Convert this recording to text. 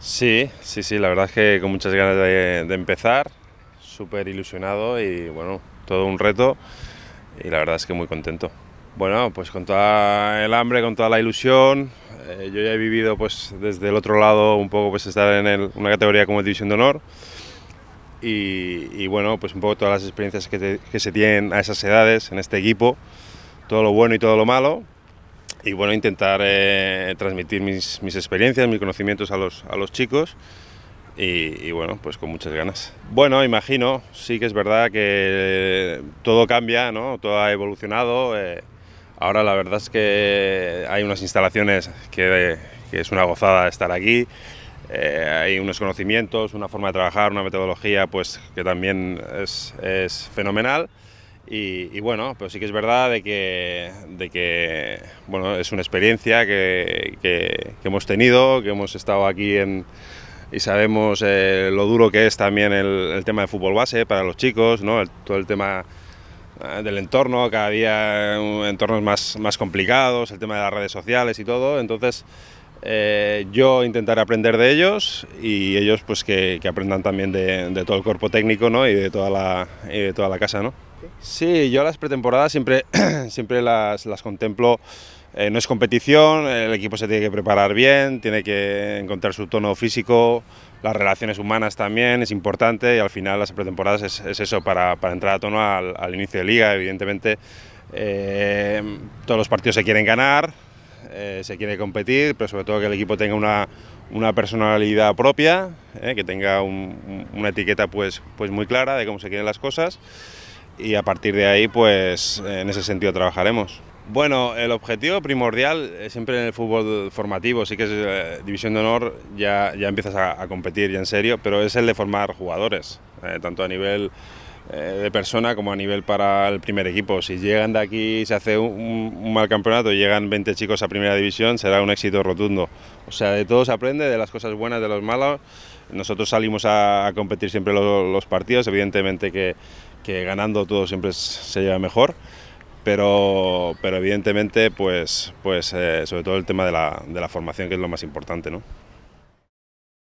Sí, sí, sí, la verdad es que con muchas ganas de, empezar, súper ilusionado y bueno, todo un reto y la verdad es que muy contento. Bueno, pues con toda el hambre, con toda la ilusión, eh, yo ya he vivido pues desde el otro lado un poco pues estar en una categoría como División de Honor y, bueno, pues un poco todas las experiencias que se tienen a esas edades en este equipo, todo lo bueno y todo lo malo y bueno, intentar eh, transmitir mis, mis, experiencias, mis conocimientos a los, a los chicos y, bueno, pues con muchas ganas. Bueno, imagino, sí que es verdad que todo cambia, ¿no? Todo ha evolucionado. Eh, ahora la verdad es que hay unas instalaciones que, que es una gozada estar aquí. Eh, hay unos conocimientos, una forma de trabajar, una metodología pues que también es, es fenomenal. Y, bueno, pero sí que es verdad de que, de que bueno, es una experiencia que, hemos tenido, que hemos estado aquí y sabemos eh, lo duro que es también el, tema de fútbol base para los chicos, ¿no? todo el tema eh, del entorno, cada día eh, entornos más, complicados, el tema de las redes sociales y todo. Entonces, yo intentaré aprender de ellos y ellos pues que, aprendan también de, todo el cuerpo técnico ¿no? y, de toda la, de toda la casa. ¿no? Sí, yo las pretemporadas siempre, siempre las, las contemplo. Eh, no es competición, el equipo se tiene que preparar bien, tiene que encontrar su tono físico, las relaciones humanas también es importante y al final las pretemporadas es, es eso, para, para, entrar a tono al, inicio de liga, evidentemente. Eh, todos los partidos se quieren ganar, eh, se quiere competir, pero sobre todo que el equipo tenga una, una personalidad propia, que tenga una etiqueta pues, pues muy clara de cómo se quieren las cosas y a partir de ahí, pues en ese sentido trabajaremos. Bueno, el objetivo primordial eh, siempre en el fútbol formativo, sí que es eh, División de Honor, ya, ya empiezas a, competir y en serio, pero es el de formar jugadores, eh, tanto a nivel de persona como a nivel para el primer equipo. Si llegan de aquí, se hace un, mal campeonato y llegan 20 chicos a primera división, será un éxito rotundo. O sea, de todo se aprende, de las cosas buenas, de los malos. Nosotros salimos a, competir siempre los partidos, evidentemente que ganando todo siempre se lleva mejor, pero, evidentemente, pues, pues eh, sobre todo el tema de la, formación, que es lo más importante.